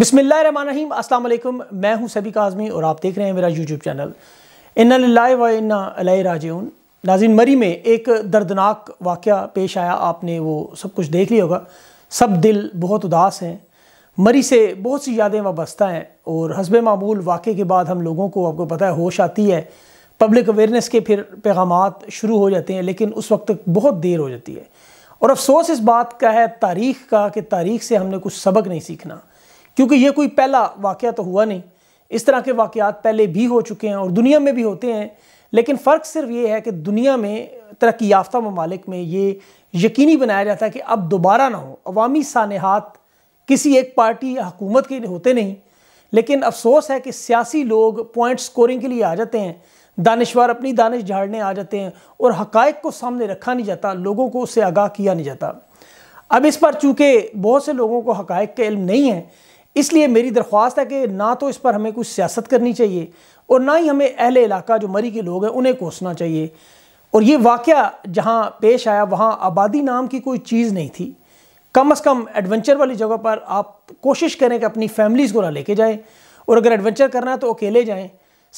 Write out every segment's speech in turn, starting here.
बिसमीम अल्लाम मैं हूं सभी का आज़मी और आप देख रहे हैं मेरा यूट्यूब चैनल इन्ना व इन्ना राजून नाजिन मरी में एक दर्दनाक वाक़ पेश आया आपने वो सब कुछ देख लिया होगा सब दिल बहुत उदास हैं मरी से बहुत सी यादें वाबस्ता हैं और हसब मामूल वाक़े के बाद हम लोगों को आपको पता है होश आती है पब्लिक अवेयरनेस के फिर पैगाम शुरू हो जाते हैं लेकिन उस वक्त तक बहुत देर हो जाती है और अफसोस इस बात का है तारीख़ का कि तारीख़ से हमने कुछ सबक नहीं सीखना क्योंकि ये कोई पहला वाक़ तो हुआ नहीं इस तरह के वाक़ात पहले भी हो चुके हैं और दुनिया में भी होते हैं लेकिन फ़र्क सिर्फ ये है कि दुनिया में तरक्की याफ्ता ममालिक में ये यकीनी बनाया जाता है कि अब दोबारा ना हो अवामी सानहात किसी एक पार्टी या हुकूमत के होते नहीं लेकिन अफसोस है कि सियासी लोग पॉइंट स्कोरिंग के लिए आ जाते हैं दानश्वर अपनी दानश झाड़ने आ जाते हैं और हकायक को सामने रखा नहीं जाता लोगों को उससे आगाह किया नहीं जाता अब इस पर चूँकि बहुत से लोगों को हकायक का इल्म नहीं है इसलिए मेरी दरख्वास्त है कि ना तो इस पर हमें कुछ सियासत करनी चाहिए और ना ही हमें अहले इलाका जो मरी के लोग हैं उन्हें कोसना चाहिए और ये वाक़ जहाँ पेश आया वहाँ आबादी नाम की कोई चीज़ नहीं थी कम अज़ कम एडवेंचर वाली जगह पर आप कोशिश करें कि अपनी फैमिलीज़ को ना लेके जाएँ और अगर एडवेंचर करना है तो अकेले जाएँ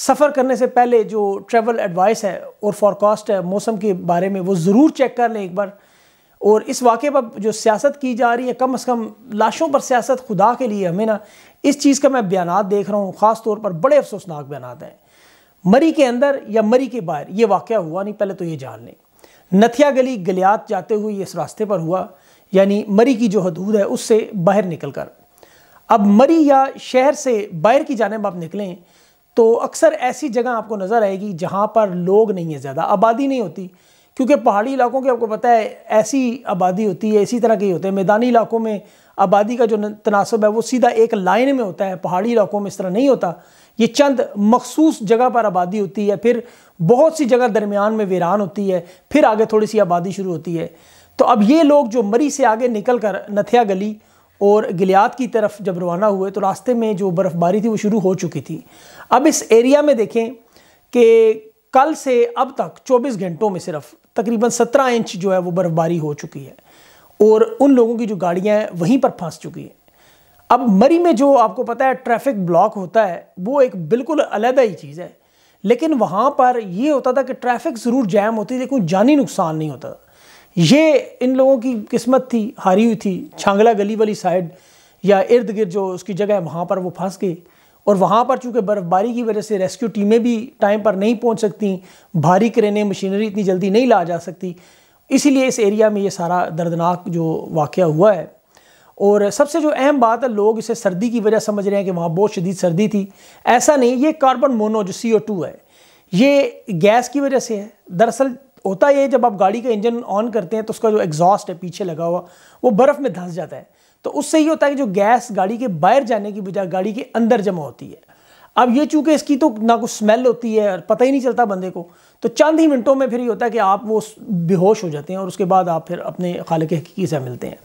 सफ़र करने से पहले जो ट्रेवल एडवाइस है और फॉरकास्ट है मौसम के बारे में वो ज़रूर चेक कर लें एक बार और इस वाक़े पर जो सियासत की जा रही है कम अज़ कम लाशों पर सियासत खुदा के लिए हमें ना इस चीज़ का मैं बयान देख रहा हूँ ख़ास तौर पर बड़े अफसोसनाक बयान हैं मरी के अंदर या मरी के बाहर ये वाक़ हुआ नहीं पहले तो ये जान लें नथिया गली गलियात जाते हुए इस रास्ते पर हुआ यानी मरी की जो हदूद है उससे बाहर निकल कर अब मरी या शहर से बाहर की जानब आप निकलें तो अक्सर ऐसी जगह आपको नज़र आएगी जहाँ पर लोग नहीं है ज़्यादा आबादी नहीं होती क्योंकि पहाड़ी इलाकों की आपको पता है ऐसी आबादी होती है इसी तरह के होते हैं मैदानी इलाकों में आबादी का जो तनासब है वो सीधा एक लाइन में होता है पहाड़ी इलाकों में इस तरह नहीं होता ये चंद मखसूस जगह पर आबादी होती है फिर बहुत सी जगह दरमियान में वीरान होती है फिर आगे थोड़ी सी आबादी शुरू होती है तो अब ये लोग जो मरी से आगे निकल कर नथिया गली और गिलियात की तरफ जब रवाना हुए तो रास्ते में जो बर्फ़बारी थी वो शुरू हो चुकी थी अब इस एरिया में देखें कि कल से अब तक 24 घंटों में सिर्फ तकरीबन सत्रह इंच जो है वो बर्फबारी हो चुकी है और उन लोगों की जो गाड़ियाँ हैं वहीं पर फंस चुकी हैं अब मरी में जो आपको पता है ट्रैफिक ब्लॉक होता है वो एक बिल्कुल अलहदा ही चीज़ है लेकिन वहाँ पर ये होता था कि ट्रैफिक ज़रूर जैम होती थी कोई जानी नुकसान नहीं होता था ये इन लोगों की किस्मत थी हारी हुई थी छांगला गली वाली साइड या इर्द गिर्द जो उसकी जगह है वहाँ पर वो फंस गई और वहाँ पर चूँकि बर्फ़बारी की वजह से रेस्क्यू टीमें भी टाइम पर नहीं पहुँच सकती भारी क्रेनें मशीनरी इतनी जल्दी नहीं ला जा सकती इसीलिए इस एरिया में ये सारा दर्दनाक जो वाक़ हुआ है और सबसे जो अहम बात है लोग इसे सर्दी की वजह समझ रहे हैं कि वहाँ बहुत शदीद सर्दी थी ऐसा नहीं ये कार्बन मोनो जो सी ओ टू है ये गैस की वजह से है दरअसल होता ये जब आप गाड़ी का इंजन ऑन करते हैं तो उसका जो एग्जॉस्ट है पीछे लगा हुआ वो बर्फ़ में धंस जाता है तो उससे ये होता है कि जो गैस गाड़ी के बाहर जाने की बजाय गाड़ी के अंदर जमा होती है अब ये चूंकि इसकी तो ना कुछ स्मेल होती है और पता ही नहीं चलता बंदे को तो चंद ही मिनटों में फिर ये होता है कि आप वो बेहोश हो जाते हैं और उसके बाद आप फिर अपने खाल के हकीकी से मिलते हैं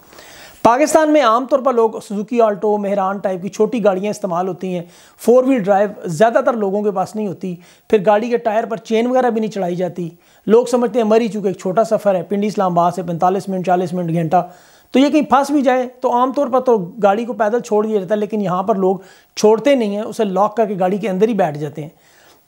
पाकिस्तान में आमतौर पर लोग सुजुकी आल्टो मेहरान टाइप की छोटी गाड़ियाँ इस्तेमाल होती हैं फोर व्हील ड्राइव ज़्यादातर लोगों के पास नहीं होती फिर गाड़ी के टायर पर चेन वगैरह भी नहीं चढ़ाई जाती लोग समझते हैं मरी चूँकि एक छोटा सफ़र है पिंडी इस्लामाबाद से पैंतालीस मिनट चालीस मिनट घंटा तो ये कहीं फंस भी जाए तो आमतौर पर तो गाड़ी को पैदल छोड़ दिया जाता है लेकिन यहाँ पर लोग छोड़ते नहीं हैं उसे लॉक करके गाड़ी के अंदर ही बैठ जाते हैं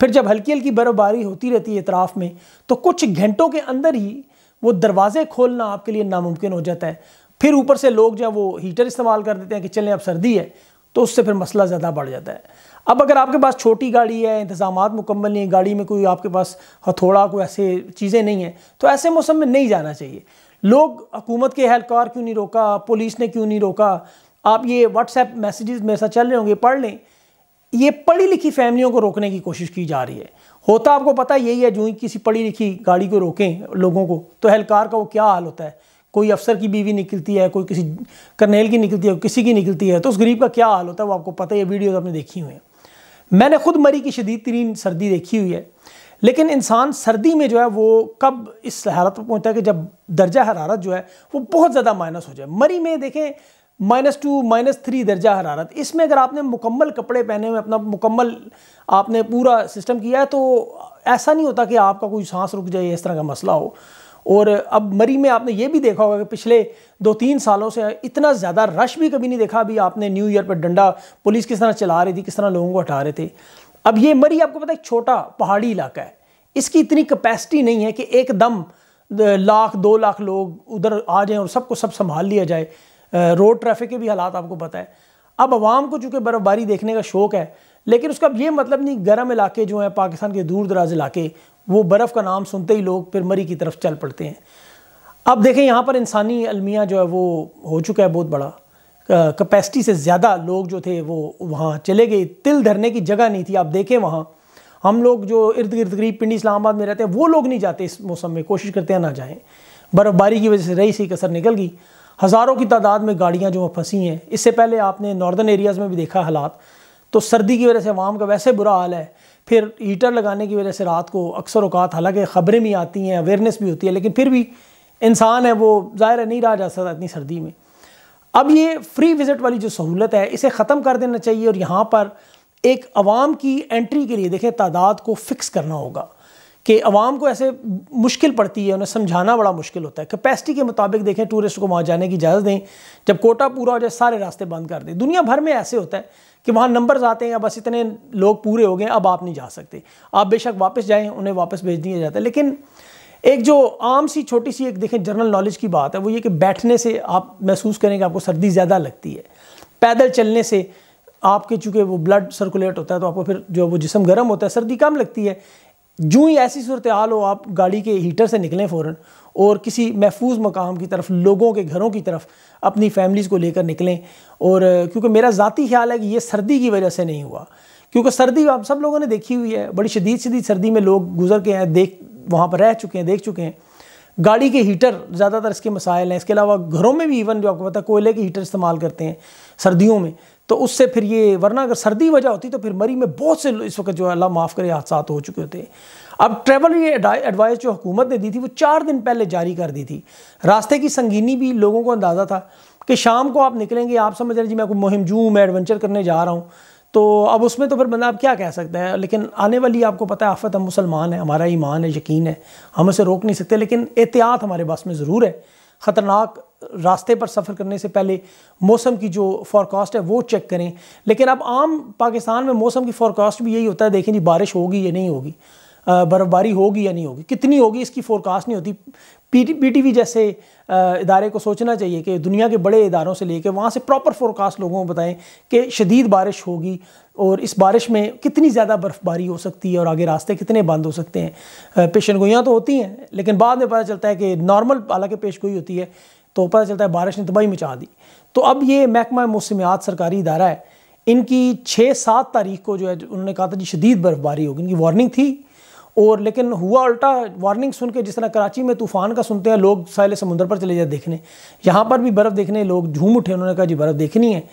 फिर जब हल्की हल्की बर्फबारी होती रहती है इतराफ़ में तो कुछ घंटों के अंदर ही वो दरवाज़े खोलना आपके लिए नामुमकिन हो जाता है फिर ऊपर से लोग जब वो हीटर इस्तेमाल कर देते हैं कि चलें अब सर्दी है तो उससे फिर मसला ज़्यादा बढ़ जाता है अब अगर आपके पास छोटी गाड़ी है इंतजाम मुकम्मल नहीं है गाड़ी में कोई आपके पास हथौड़ा कोई ऐसे चीज़ें नहीं हैं तो ऐसे मौसम में नहीं जाना चाहिए लोग हुकूमत के अहलकार क्यों नहीं रोका पुलिस ने क्यों नहीं रोका आप ये व्हाट्सएप मैसेजेस मेरे साथ चल रहे होंगे पढ़ लें ये पढ़ी लिखी फैमिलियों को रोकने की कोशिश की जा रही है होता आपको पता यही है जो ही किसी पढ़ी लिखी गाड़ी को रोकें लोगों को तो अहलकार का वो क्या हाल होता है कोई अफसर की बीवी निकलती है कोई किसी करनेल की निकलती है किसी की निकलती है तो उस गरीब का क्या हाल होता है वो आपको पता है ये वीडियोज़ आपने देखी हुई हैं मैंने खुद मरी की शदीद तरीन सर्दी देखी हुई है लेकिन इंसान सर्दी में जो है वो कब इस हालत पर पहुंचता है कि जब दर्जा हरारत जो है वो बहुत ज़्यादा माइनस हो जाए मरी में देखें माइनस टू माइनस थ्री दर्जा हरारत इसमें अगर आपने मुकम्मल कपड़े पहने हुए अपना मुकम्मल आपने पूरा सिस्टम किया है तो ऐसा नहीं होता कि आपका कोई सांस रुक जाए इस तरह का मसला हो और अब मरी में आपने ये भी देखा होगा कि पिछले दो तीन सालों से इतना ज़्यादा रश भी कभी नहीं देखा अभी आपने न्यू ईयर पर डंडा पुलिस किस तरह चला रही थी किस तरह लोगों को हटा रहे थे अब ये मरी आपको पता है छोटा पहाड़ी इलाका है इसकी इतनी कैपेसिटी नहीं है कि एकदम लाख दो लाख लोग उधर आ जाएं और सबको सब संभाल लिया जाए रोड ट्रैफिक के भी हालात आपको पता है अब आवाम को चूँकि बर्फबारी देखने का शौक़ है लेकिन उसका अब ये मतलब नहीं गर्म इलाके जो हैं पाकिस्तान के दूर दराज इलाके वो बर्फ़ का नाम सुनते ही लोग फिर मरी की तरफ चल पड़ते हैं अब देखें यहाँ पर इंसानी अलमिया जो है वो हो चुका है बहुत बड़ा कैपेसिटी से ज़्यादा लोग जो थे वो वहाँ चले गए तिल धरने की जगह नहीं थी आप देखें वहाँ हम लोग जो इर्द गिर्द गरीब पिंडी इस्लामाबाद में रहते हैं वो लोग नहीं जाते इस मौसम में कोशिश करते हैं ना जाएँ बर्फ़बारी की वजह से रही सी कसर निकल गई हज़ारों की तादाद में गाड़ियाँ जो फंसी हैं इससे पहले आपने नॉर्दर्न एरियाज़ में भी देखा हालात तो सर्दी की वजह से आवाम का वैसे बुरा हाल है फिर हीटर लगाने की वजह से रात को अक्सर अवकात हालांकि ख़बरें भी आती हैं अवेयरनेस भी होती है लेकिन फिर भी इंसान है वो ज़ाहिर है नहीं रहा जा सकता इतनी सर्दी में अब ये फ्री विज़िट वाली जो सहूलत है इसे ख़त्म कर देना चाहिए और यहाँ पर एक आवाम की एंट्री के लिए देखें तादाद को फिक्स करना होगा कि आवाम को ऐसे मुश्किल पड़ती है उन्हें समझाना बड़ा मुश्किल होता है कैपेसिटी के मुताबिक देखें टूरिस्ट को वहाँ जाने की इजाज़त दें जब कोटा पूरा हो जाए सारे रास्ते बंद कर दें दुनिया भर में ऐसे होता है कि वहाँ नंबर्स आते हैं या बस इतने लोग पूरे हो गए अब आप नहीं जा सकते आप बेशक वापस जाएँ उन्हें वापस भेज दिया जाता है लेकिन एक जो आम सी छोटी सी एक देखें जनरल नॉलेज की बात है वो ये कि बैठने से आप महसूस करें कि आपको सर्दी ज़्यादा लगती है पैदल चलने से आपके चूँकि वो ब्लड सर्कुलेट होता है तो आपको फिर जो वो जिसम गर्म होता है सर्दी कम लगती है जूँ ही ऐसी सूरत हाल हो आप गाड़ी के हीटर से निकलें फ़ौर और किसी महफूज मकाम की तरफ लोगों के घरों की तरफ अपनी फैमिलीज़ को लेकर निकलें और क्योंकि मेरा ज़ाती ख्याल है कि ये सर्दी की वजह से नहीं हुआ क्योंकि सर्दी आप सब लोगों ने देखी हुई है बड़ी शदीद शदीद सर्दी में लोग गुजर के हैं देख वहाँ पर रह चुके हैं देख चुके हैं गाड़ी के हीटर ज़्यादातर इसके मसाइल हैं इसके अलावा घरों में भी इवन जो आपको पता है कोयले के हीटर इस्तेमाल करते हैं सर्दियों में तो उससे फिर ये वरना अगर सर्दी वजह होती तो फिर मरी में बहुत से इस वक्त जो है अल्लाह माफ़ करे हादसा हो चुके होते हैं अब ट्रैवल ये एडवाइस जो हुकूमत ने दी थी वो चार दिन पहले जारी कर दी थी रास्ते की संगीनी भी लोगों को अंदाज़ा था कि शाम को आप निकलेंगे आप समझ रहे जी मैं कोई मुहिम जूम एडवेंचर करने जा रहा हूँ तो अब उसमें तो फिर बंदा आप क्या कह सकता है लेकिन आने वाली आपको पता है आफत हम मुसलमान हैं हमारा ईमान है यकीन है हम उसे रोक नहीं सकते लेकिन एहतियात हमारे पास में ज़रूर है ख़तरनाक रास्ते पर सफ़र करने से पहले मौसम की जो फॉरकास्ट है वो चेक करें लेकिन अब आम पाकिस्तान में मौसम की फॉरकास्ट भी यही होता है देखें जी बारिश होगी या नहीं होगी बर्फबारी होगी या नहीं होगी कितनी होगी इसकी फोरकास्ट नहीं होती पी टी वी जैसे इदारे को सोचना चाहिए कि दुनिया के बड़े इदारों से लेकर वहाँ से प्रॉपर फोरकास्ट लोगों को बताएं कि शदीद बारिश होगी और इस बारिश में कितनी ज़्यादा बर्फबारी हो सकती है और आगे रास्ते कितने बंद हो सकते हैं पेशन गोइयाँ तो होती हैं लेकिन बाद में पता चलता है कि नॉर्मल हालांकि पेश गोई होती है तो पता चलता है बारिश ने तबाही मचा दी तो अब ये महकमा मौसमियात सरकारी इदारा है इनकी छः सात तारीख को जो है उन्होंने कहा था जी शदीद बर्फबारी होगी इनकी वार्निंग थी और लेकिन हुआ उल्टा वार्निंग सुन के जिस तरह कराची में तूफान का सुनते हैं लोग सहले समुंदर पर चले जाए देखने यहाँ पर भी बर्फ़ देखने लोग झूम उठे उन्होंने कहा जी बर्फ़ देखनी है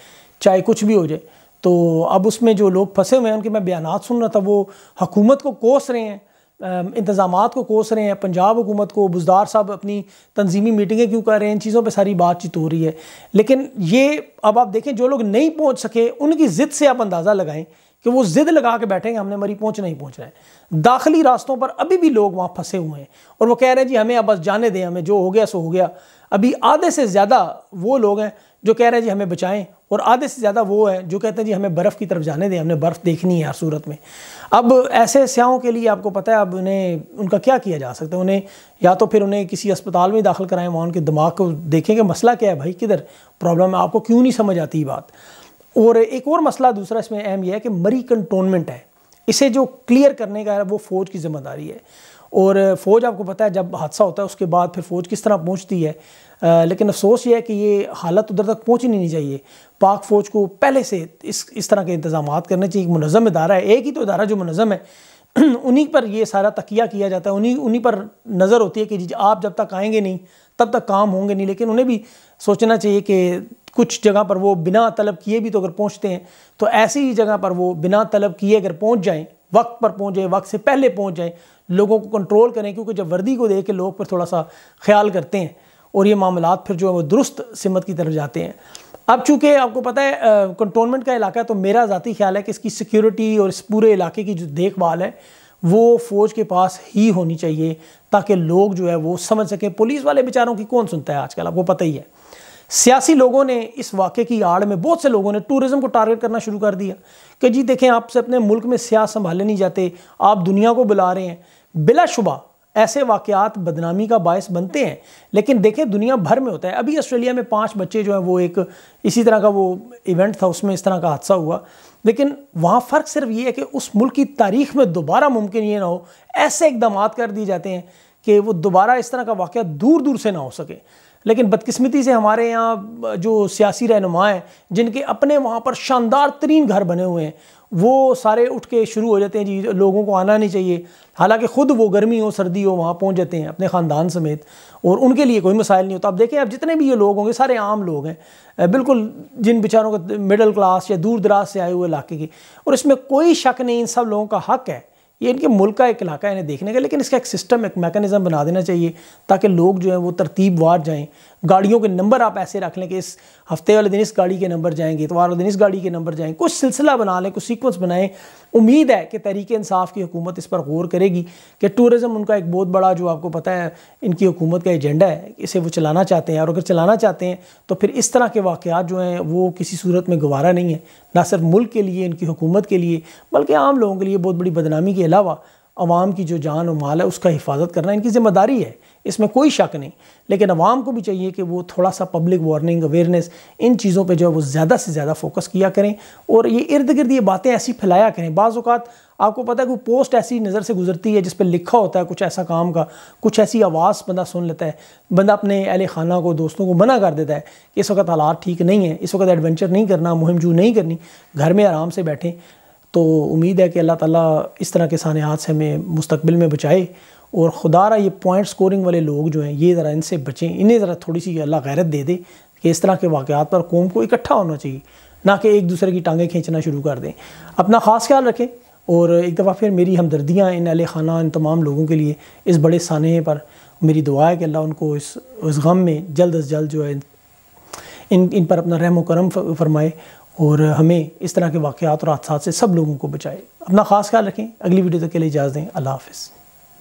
चाहे कुछ भी हो जाए तो अब उसमें जो लोग फंसे हुए हैं उनके मैं बयान सुन रहा था वो हकूमत को कोस रहे हैं इंतज़ाम को कोस रहे हैं पंजाब हुकूमत को बुजदार साहब अपनी तंजीमी मीटिंगें क्यों कर रहे हैं इन चीज़ों पर सारी बातचीत हो रही है लेकिन ये अब आप देखें जो लोग नहीं पहुँच सके उनकी ज़िद से आप अंदाज़ा लगाएं कि वो जिद लगा के बैठे हैं हमने मरी नहीं ही पहुंचना है दाखिली रास्तों पर अभी भी लोग वहाँ फंसे हुए हैं और वो कह रहे हैं जी हमें अब बस जाने दें हमें जो हो गया सो हो गया अभी आधे से ज़्यादा वो लोग हैं जो कह रहे हैं जी हमें बचाएं और आधे से ज़्यादा वो हैं जो कहते हैं जी हमें बर्फ़ की तरफ जाने दें हमने बर्फ़ देखनी है हर सूरत में अब ऐसे स्याहों के लिए आपको पता है अब उन्हें उनका क्या किया जा सकता है उन्हें या तो फिर उन्हें किसी अस्पताल में दाखिल कराएं वहाँ उनके दिमाग को देखें कि मसला क्या है भाई किधर प्रॉब्लम है आपको क्यों नहीं समझ आती बात और एक और मसला दूसरा इसमें अहम यह है कि मरी कंटोनमेंट है इसे जो क्लियर करने का है वो फ़ौज की जिम्मेदारी है और फ़ौज आपको पता है जब हादसा होता है उसके बाद फिर फ़ौज किस तरह पहुंचती है आ, लेकिन अफसोस ये है कि ये हालत उधर तक पहुँच ही नहीं चाहिए पाक फ़ौज को पहले से इस इस तरह के इंतजाम करने चाहिए एक मुनज़म इदारा है एक ही तो इदारा जो मनज़म है उन्हीं पर ये सारा तकिया किया जाता है उन्हीं उन्हीं पर नज़र होती है कि आप जब तक आएंगे नहीं तब तक काम होंगे नहीं लेकिन उन्हें भी सोचना चाहिए कि कुछ जगह पर वो बिना तलब किए भी तो अगर पहुँचते हैं तो ऐसी ही जगह पर वो बिना तलब किए अगर पहुँच जाएँ वक्त पर पहुँचें वक्त से पहले पहुँच जाएँ लोगों को कंट्रोल करें क्योंकि जब वर्दी को देख के लोग पर थोड़ा सा ख्याल करते हैं और ये मामला फिर जो है वो दुरुस्त सिमत की तरफ जाते हैं अब चूंकि आपको पता है कंटोनमेंट का इलाका है तो मेरा ज़ाती ख्याल है कि इसकी सिक्योरिटी और इस पूरे इलाके की जो देखभाल है वो फ़ौज के पास ही होनी चाहिए ताकि लोग जो है वो समझ सकें पुलिस वाले बेचारों की कौन सुनता है आजकल आपको पता ही है सियासी लोगों ने इस वाक़े की आड़ में बहुत से लोगों ने टूरिज़्म को टारगेट करना शुरू कर दिया कि जी देखें आपसे अपने मुल्क में सियास संभाले नहीं जाते आप दुनिया को बुला रहे हैं बिलाशुबा ऐसे वाक़ात बदनामी का बायस बनते हैं लेकिन देखें दुनिया भर में होता है अभी ऑस्ट्रेलिया में पांच बच्चे जो हैं वो एक इसी तरह का वो इवेंट था उसमें इस तरह का हादसा हुआ लेकिन वहाँ फ़र्क सिर्फ ये है कि उस मुल्क की तारीख में दोबारा मुमकिन ये ना हो ऐसे इकदाम कर दिए जाते हैं कि वो दोबारा इस तरह का वाक़ दूर दूर से ना हो सके लेकिन बदकस्मती से हमारे यहाँ जो सियासी रहनुमा हैं जिनके अपने वहाँ पर शानदार तरीन घर बने हुए हैं वो सारे उठ के शुरू हो जाते हैं जी लोगों को आना नहीं चाहिए हालांकि ख़ुद वो गर्मी हो सर्दी हो वहाँ पहुँच जाते हैं अपने ख़ानदान समेत और उनके लिए कोई मसाइल नहीं होता आप देखें आप जितने भी ये लोग होंगे सारे आम लोग हैं बिल्कुल जिन बेचारों के मिडल क्लास या दूर दराज से आए हुए इलाके के और इसमें कोई शक नहीं इन सब लोगों का हक है ये इनके मुल्क का एक इलाका है इन्हें देखने का लेकिन इसका एक सिस्टम एक मैकेनिज़म बना देना चाहिए ताकि लोग जो है वो तरतीब वार जाएँ गाड़ियों के नंबर आप ऐसे रख लें कि इस हफ्ते वाले दिन इस गाड़ी के नंबर जाएंगे इतवार वाले दिन इस गाड़ी के नंबर जाएँ कुछ सिलसिला बना लें कुछ सीकुंस बनाएं उम्मीद है कि तरीके इंसाफ की हुकूमत इस पर गौर करेगी कि टूरिज़म उनका एक बहुत बड़ा जो आपको पता है इनकी हुकूमत का एजेंडा है इसे वो चलाना चाहते हैं और अगर चलाना चाहते हैं तो फिर इस तरह के वाक़ जो हैं वो किसी सूरत में गवारा नहीं है ना सिर्फ मुल्क के लिए इनकी हुकूमत के लिए बल्कि आम लोगों के लिए बहुत बड़ी बदनामी की अलावा आवाम की जो जान और माल है उसका हिफाजत करना इनकी ज़िम्मेदारी है इसमें कोई शक नहीं लेकिन आवाम को भी चाहिए कि वो थोड़ा सा पब्लिक वार्निंग अवेयरनेस इन चीज़ों पे जो है वो ज़्यादा से ज़्यादा फोकस किया करें और ये इर्द गिर्द ये बातें ऐसी फैलाया करें बाज़ात आपको पता है कोई पोस्ट ऐसी नज़र से गुजरती है जिस पर लिखा होता है कुछ ऐसा काम का कुछ ऐसी आवाज़ बंदा सुन लेता है बंदा अपने अहल खाना को दोस्तों को मना कर देता है कि इस वक्त हालात ठीक नहीं है इस वक्त एडवेंचर नहीं करना मुहिम जू नहीं करनी घर में आराम से बैठें तो उम्मीद है कि अल्लाह ताला इस तरह के हाथ से हमें मुस्तबिल में बचाए और खुदा रहा ये पॉइंट स्कोरिंग वाले लोग जो हैं ये ज़रा इनसे बचें इन्हें ज़रा थोड़ी सी अल्लाह गैरत दे दे कि इस तरह के वाक़ात पर कौम को इकट्ठा होना चाहिए ना कि एक दूसरे की टांगें खींचना शुरू कर दें अपना ख़ास ख्याल रखें और एक दफ़ा फिर मेरी हमदर्दियाँ इन अल खाना इन तमाम लोगों के लिए इस बड़े साने पर मेरी दुआ है कि अल्लाह उनको इस उस गम में जल्द अज जल्द जो है इन इन पर अपना रहम करम फरमाए और हमें इस तरह के वाक़ात और हादसा से सब लोगों को बचाए अपना ख़ास ख्याल रखें अगली वीडियो तक के लिए इजाज़ दें अल्लाह हाफिज़